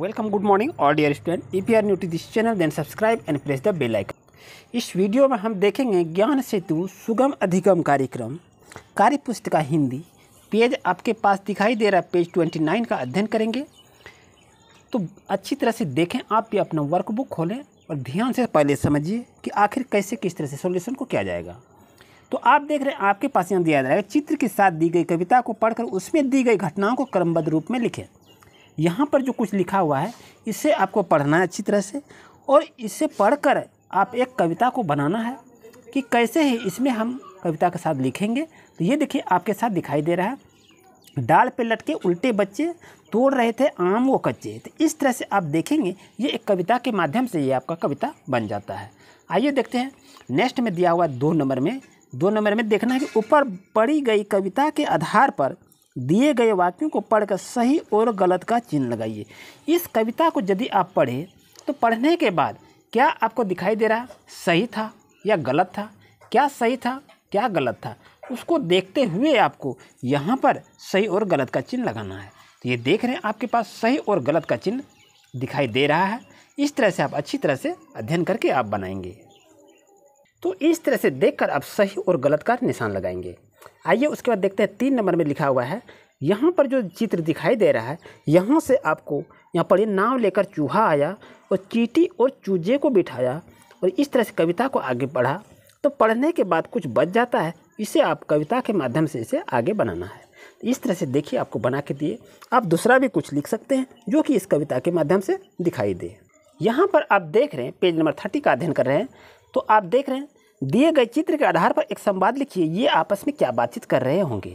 welcome good morning all dear student E P R new to this channel then subscribe and press the bell icon इस video में हम देखेंगे ज्ञान सेतु सुगम अधिगम कार्यक्रम कार्य पुस्तिका हिंदी पेज आपके पास दिखाई दे रहा है पेज ट्वेंटी नाइन का अध्ययन करेंगे तो अच्छी तरह से देखें आप भी अपना वर्कबुक खोलें और ध्यान से पहले समझिए कि आखिर कैसे किस तरह से सोल्यूशन को किया जाएगा तो आप देख रहे हैं आपके पास यहाँ दिया जाएगा चित्र के साथ दी गई कविता को पढ़कर उसमें दी गई घटनाओं को क्रमबद्ध रूप में लिखें यहाँ पर जो कुछ लिखा हुआ है इसे आपको पढ़ना है अच्छी तरह से और इसे पढ़कर आप एक कविता को बनाना है कि कैसे ही इसमें हम कविता के साथ लिखेंगे तो ये देखिए आपके साथ दिखाई दे रहा है डाल पे लटके उल्टे बच्चे तोड़ रहे थे आम वो कच्चे तो इस तरह से आप देखेंगे ये एक कविता के माध्यम से ये आपका कविता बन जाता है आइए देखते हैं नेक्स्ट में दिया हुआ दो नंबर में दो नंबर में देखना है कि ऊपर पढ़ी गई कविता के आधार पर दिए गए वाक्यों को पढ़कर सही और गलत का चिन्ह लगाइए इस कविता को यदि आप पढ़ें तो पढ़ने के बाद क्या आपको दिखाई दे रहा सही था या गलत था क्या सही था क्या गलत था उसको देखते हुए आपको यहाँ पर सही और गलत का चिन्ह लगाना है तो ये देख रहे हैं आपके पास सही और गलत का चिन्ह दिखाई दे रहा है इस तरह से आप अच्छी तरह से अध्ययन करके आप बनाएंगे तो इस तरह से देखकर आप सही और गलत का निशान लगाएंगे आइए उसके बाद देखते हैं तीन नंबर में लिखा हुआ है यहाँ पर जो चित्र दिखाई दे रहा है यहाँ से आपको यहाँ पर ये नाव लेकर चूहा आया और चीटी और चूजे को बिठाया और इस तरह से कविता को आगे बढ़ा तो पढ़ने के बाद कुछ बच जाता है इसे आप कविता के माध्यम से इसे आगे बनाना है इस तरह से देखिए आपको बना के दिए आप दूसरा भी कुछ लिख सकते हैं जो कि इस कविता के माध्यम से दिखाई दे यहाँ पर आप देख रहे हैं पेज नंबर थर्टी का अध्ययन कर रहे हैं तो आप देख रहे हैं दिए गए चित्र के आधार पर एक संवाद लिखिए ये आपस में क्या बातचीत कर रहे होंगे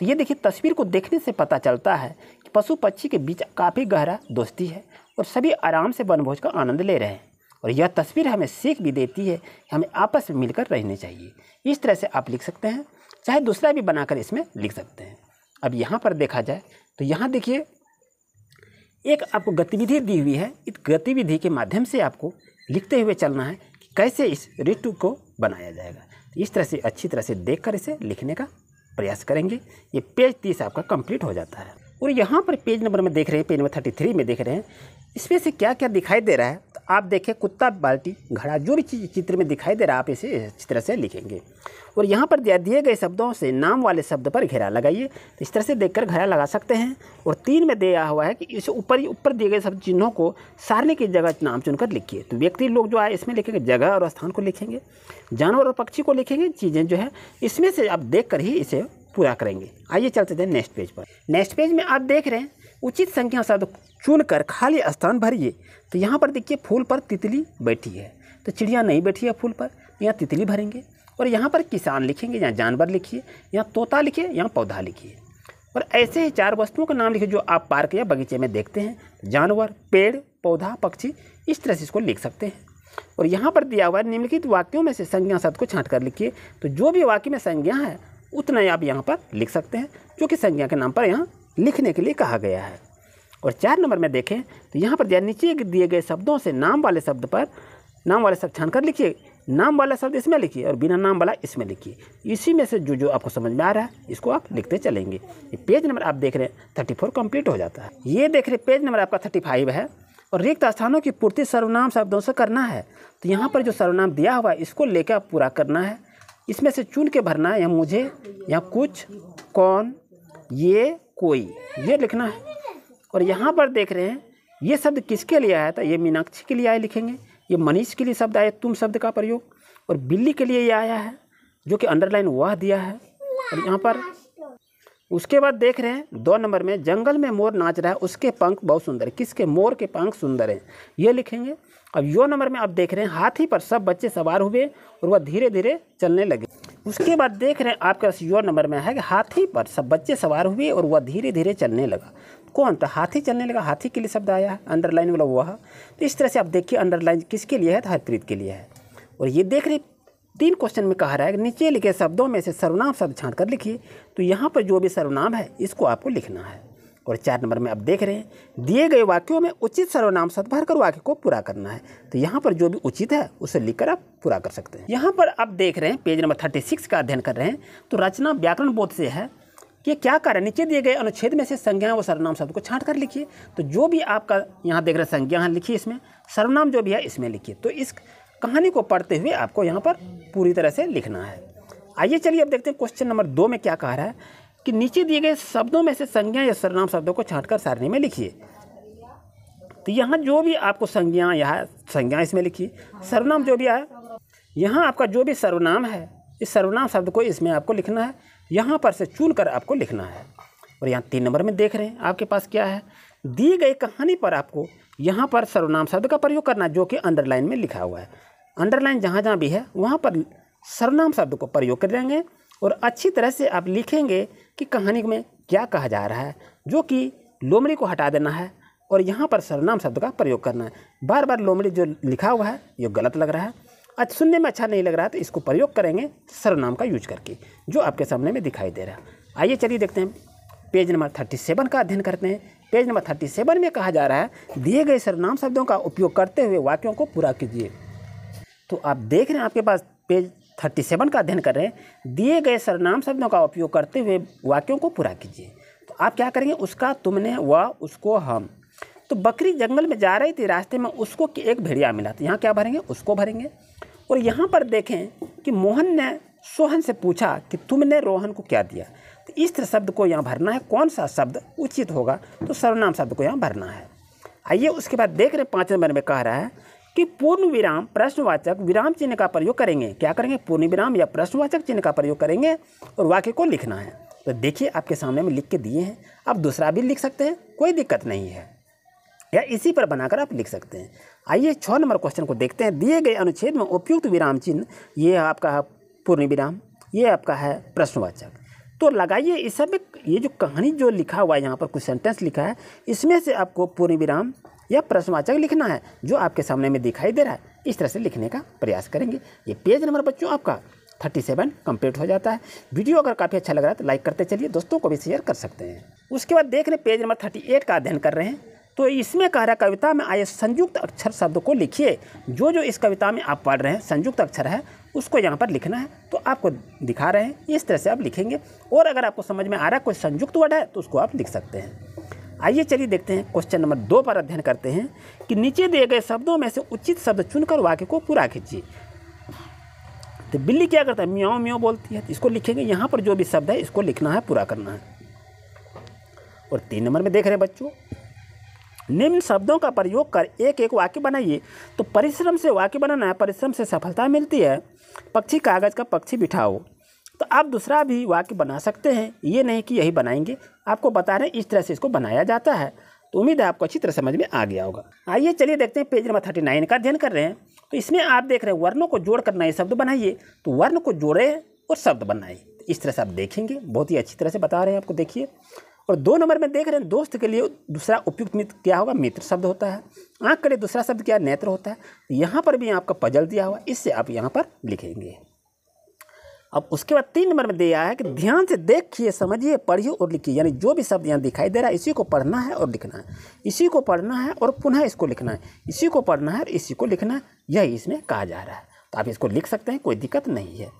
तो ये देखिए तस्वीर को देखने से पता चलता है कि पशु पक्षी के बीच काफ़ी गहरा दोस्ती है और सभी आराम से वनभोज का आनंद ले रहे हैं और यह तस्वीर हमें सीख भी देती है कि हमें आपस में मिलकर रहने चाहिए इस तरह से आप लिख सकते हैं चाहे दूसरा भी बनाकर इसमें लिख सकते हैं अब यहाँ पर देखा जाए तो यहाँ देखिए एक आपको गतिविधि दी हुई है इस गतिविधि के माध्यम से आपको लिखते हुए चलना है कैसे इस ऋतु को बनाया जाएगा तो इस तरह से अच्छी तरह से देख कर इसे लिखने का प्रयास करेंगे ये पेज तीस आपका कंप्लीट हो जाता है और यहाँ पर पेज नंबर में देख रहे हैं पेज नंबर थर्टी थ्री में देख रहे हैं इसमें से क्या क्या दिखाई दे रहा है आप देखें कुत्ता बाल्टी घड़ा जो भी चीज़ चित्र में दिखाई दे रहा है आप इसे इस तरह से लिखेंगे और यहाँ पर दिए गए शब्दों से नाम वाले शब्द पर घेरा लगाइए तो इस तरह से देखकर घेरा लगा सकते हैं और तीन में दिया हुआ है कि इसे ऊपर ही ऊपर दिए गए शब्द चिन्हों को सारने की जगह नाम चुनकर लिखिए तो व्यक्ति लोग जो आए इसमें लिखेंगे जगह और स्थान को लिखेंगे जानवर और पक्षी को लिखेंगे चीज़ें जो है इसमें से आप देख ही इसे पूरा करेंगे आइए चलते थे नेक्स्ट पेज पर नेक्स्ट पेज में आप देख रहे हैं उचित संख्या शब्द चुनकर खाली स्थान भरिए तो यहाँ पर देखिए फूल पर तितली बैठी है तो चिड़िया नहीं बैठी है फूल पर यहाँ तितली भरेंगे और यहाँ पर किसान लिखेंगे यहाँ जानवर लिखिए यहाँ तोता लिखिए यहाँ पौधा लिखिए और ऐसे ही चार वस्तुओं का नाम लिखिए जो आप पार्क या बगीचे में देखते हैं जानवर पेड़ पौधा पक्षी इस तरह से इसको लिख सकते हैं और यहाँ पर दिया हुआ है निम्नलिखित वाक्यों में से संज्ञा शब्द को छाँट कर लिखिए तो जो भी वाक्य में संज्ञा है उतना ही आप यहाँ पर लिख सकते हैं जो कि संज्ञा के नाम पर यहाँ लिखने के लिए कहा गया है और चार नंबर में देखें तो यहाँ पर नीचे दिए गए शब्दों से नाम वाले शब्द पर नाम वाले शब्द छानकर लिखिए नाम वाला शब्द इसमें लिखिए और बिना नाम वाला इसमें लिखिए इसी में से जो जो आपको समझ में आ रहा है इसको आप लिखते चलेंगे ये पेज नंबर आप देख रहे हैं थर्टी फोर कम्प्लीट हो जाता है ये देख रहे पेज नंबर आपका थर्टी फाइव है और रिक्त स्थानों की पूर्ति सर्वनाम शब्दों से करना है तो यहाँ पर जो सर्वनाम दिया हुआ है इसको लेकर आप पूरा करना है इसमें से चुन के भरना है या मुझे या कुछ कौन ये कोई ये लिखना है और यहाँ पर देख रहे हैं ये शब्द किसके लिए आया था ये मीनाक्षी के लिए आए लिखेंगे ये मनीष के लिए शब्द आया तुम शब्द का प्रयोग और बिल्ली के लिए ये आया है जो कि अंडरलाइन वह दिया है और यहाँ पर उसके बाद देख रहे हैं दो नंबर में जंगल में मोर नाच रहा है उसके पंख बहुत सुंदर है किसके मोर के पंख सुंदर हैं ये लिखेंगे अब यो नंबर में आप देख रहे हैं हाथी पर सब बच्चे सवार हुए और वह धीरे धीरे चलने लगे उसके बाद देख रहे हैं आपके पास योर नंबर में है कि हाथी पर सब बच्चे सवार हुए और वह धीरे धीरे चलने लगा कौन तो हाथी चलने लगा हाथी के लिए शब्द आया है अंडरलाइन वाला वह तो इस तरह से आप देखिए अंडरलाइन किसके लिए है तो हरप्रीत के लिए है और ये देख रहे तीन क्वेश्चन में कहा रहा है कि नीचे लिखे शब्दों में से सर्वनाम शब्द छाँट कर लिखिए तो यहाँ पर जो भी सर्वनाम है इसको आपको लिखना है और चार नंबर में आप देख रहे हैं दिए गए वाक्यों में उचित सर्वनाम सद भरकर वाक्य को पूरा करना है तो यहाँ पर जो भी उचित है उसे लिखकर आप पूरा कर सकते हैं यहाँ पर आप देख रहे हैं पेज नंबर थर्टी सिक्स का अध्ययन कर रहे हैं तो रचना व्याकरण बोध से है कि क्या कारण नीचे दिए गए अनुच्छेद में से संज्ञा व सर्वनाम शब्द को छांट कर लिखिए तो जो भी आपका यहाँ देख रहे संज्ञा है लिखिए इसमें सर्वनाम जो भी है इसमें लिखिए तो इस कहानी को पढ़ते हुए आपको यहाँ पर पूरी तरह से लिखना है आइए चलिए अब देखते हैं क्वेश्चन नंबर दो में क्या कह रहा है कि नीचे दिए गए शब्दों में से संज्ञा या सर्वनाम शब्दों को छांटकर सारणी में लिखिए तो यहाँ जो भी आपको संज्ञा यहाँ संज्ञा इसमें लिखिए सर्वनाम जो भी आए यहाँ आपका जो भी सर्वनाम है इस सर्वनाम शब्द को इसमें आपको लिखना है यहाँ पर से चुन कर आपको लिखना है और यहाँ तीन नंबर में देख रहे हैं आपके पास क्या है दी गई कहानी पर आपको यहाँ पर सर्वनाम शब्द का प्रयोग करना जो कि अंडरलाइन में लिखा हुआ है अंडरलाइन जहाँ जहाँ भी है वहाँ पर सर्वनाम शब्द को प्रयोग कर देंगे और अच्छी तरह से आप लिखेंगे कि कहानी में क्या कहा जा रहा है जो कि लोमड़ी को हटा देना है और यहाँ पर सरनाम शब्द का प्रयोग करना है बार बार लोमड़ी जो लिखा हुआ है ये गलत लग रहा है आज सुनने में अच्छा नहीं लग रहा है तो इसको प्रयोग करेंगे सरनाम का यूज करके जो आपके सामने में दिखाई दे रहा है आइए चलिए देखते हैं पेज नंबर थर्टी सेवन का अध्ययन करते हैं पेज नंबर थर्टी सेवन में कहा जा रहा है दिए गए सरनाम शब्दों का उपयोग करते हुए वाक्यों को पूरा कीजिए तो आप देख रहे हैं आपके पास पेज थर्टी सेवन का अध्ययन कर रहे हैं दिए गए सरनाम शब्दों का उपयोग करते हुए वाक्यों को पूरा कीजिए तो आप क्या करेंगे उसका तुमने वह उसको हम तो बकरी जंगल में जा रही थी रास्ते में उसको एक भेड़िया मिला तो यहाँ क्या भरेंगे उसको भरेंगे और यहाँ पर देखें कि मोहन ने सोहन से पूछा कि तुमने रोहन को क्या दिया तो इस तरह शब्द को यहाँ भरना है कौन सा शब्द उचित होगा तो सर्वनाम शब्द को यहाँ भरना है आइए उसके बाद देख रहे पाँच नंबर में कह रहा है कि पूर्ण विराम प्रश्नवाचक विराम चिन्ह का प्रयोग करेंगे क्या करेंगे पूर्ण विराम या प्रश्नवाचक चिन्ह का प्रयोग करेंगे और वाक्य को लिखना है तो देखिए आपके सामने में लिख के दिए हैं आप दूसरा भी लिख सकते हैं कोई दिक्कत नहीं है या इसी पर बनाकर आप लिख सकते हैं आइए छः नंबर क्वेश्चन को देखते हैं दिए गए अनुच्छेद में उपयुक्त विराम चिन्ह ये आपका है पूर्ण विराम ये आपका है प्रश्नवाचक तो लगाइए इस सब ये जो कहानी जो लिखा हुआ है यहाँ पर कुछ सेंटेंस लिखा है इसमें से आपको पूर्ण विराम या प्रश्नवाचक लिखना है जो आपके सामने में दिखाई दे रहा है इस तरह से लिखने का प्रयास करेंगे ये पेज नंबर बच्चों आपका थर्टी सेवन कंप्लीट हो जाता है वीडियो अगर काफ़ी अच्छा लग रहा है तो लाइक करते चलिए दोस्तों को भी शेयर कर सकते हैं उसके बाद देख रहे पेज नंबर थर्टी एट का अध्ययन कर रहे हैं तो इसमें कह रहा कविता में आए संयुक्त अक्षर शब्द को लिखिए जो जो इस कविता में आप पढ़ रहे हैं संयुक्त अक्षर है उसको यहाँ पर लिखना है तो आपको दिखा रहे हैं इस तरह से आप लिखेंगे और अगर आपको समझ में आ रहा है कोई संयुक्त वर्ड है तो उसको आप लिख सकते हैं आइए चलिए देखते हैं क्वेश्चन नंबर दो पर अध्ययन करते हैं कि नीचे दिए गए शब्दों में से उचित शब्द चुनकर वाक्य को पूरा खींचिए तो बिल्ली क्या करता है म्याओ म्याओ बोलती है तो इसको लिखेंगे यहाँ पर जो भी शब्द है इसको लिखना है पूरा करना है और तीन नंबर में देख रहे हैं बच्चों निम्न शब्दों का प्रयोग कर एक एक वाक्य बनाइए तो परिश्रम से वाक्य बनाना है परिश्रम से सफलता मिलती है पक्षी कागज़ का पक्षी बिठाओ तो आप दूसरा भी वाक्य बना सकते हैं ये नहीं कि यही बनाएंगे आपको बता रहे हैं इस तरह से इसको बनाया जाता है तो उम्मीद है आपको अच्छी तरह समझ में आ गया होगा आइए चलिए देखते हैं पेज नंबर थर्टी नाइन का अध्ययन कर रहे हैं तो इसमें आप देख रहे हैं वर्णों को जोड़कर नए शब्द बनाइए तो वर्ण को जोड़े और शब्द बनाए इस तरह से आप देखेंगे बहुत ही अच्छी तरह से बता रहे हैं आपको देखिए और दो नंबर में देख रहे हैं दोस्त के लिए दूसरा उपयुक्त मित्र क्या होगा मित्र शब्द होता है आँख के लिए दूसरा शब्द क्या नेत्र होता है यहाँ पर भी आपका पजल दिया हुआ इससे आप यहाँ पर लिखेंगे अब उसके बाद तीन नंबर में दिया है कि ध्यान से देखिए समझिए पढ़िए और लिखिए यानी जो भी शब्द यहाँ दिखाई दे रहा है इसी को पढ़ना है और लिखना है इसी को पढ़ना है और पुनः इसको लिखना है इसी को पढ़ना है और इसी को लिखना है यही इसमें कहा जा रहा है तो आप इसको लिख सकते हैं कोई दिक्कत नहीं है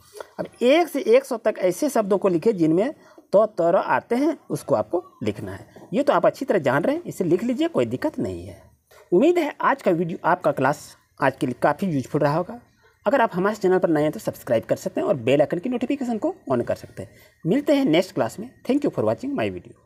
अब एक से एक सौ तक ऐसे शब्दों को लिखिए जिनमें तो तर आते हैं उसको आपको लिखना है ये तो आप अच्छी तरह जान रहे हैं इसे लिख लीजिए कोई दिक्कत नहीं है उम्मीद है आज का वीडियो आपका क्लास आज के लिए काफ़ी यूजफुल रहा होगा अगर आप हमारे चैनल पर नए हैं तो सब्सक्राइब कर सकते हैं और बेल आइकन की नोटिफिकेशन को ऑन कर सकते हैं मिलते हैं नेक्स्ट क्लास में thank you for watching my video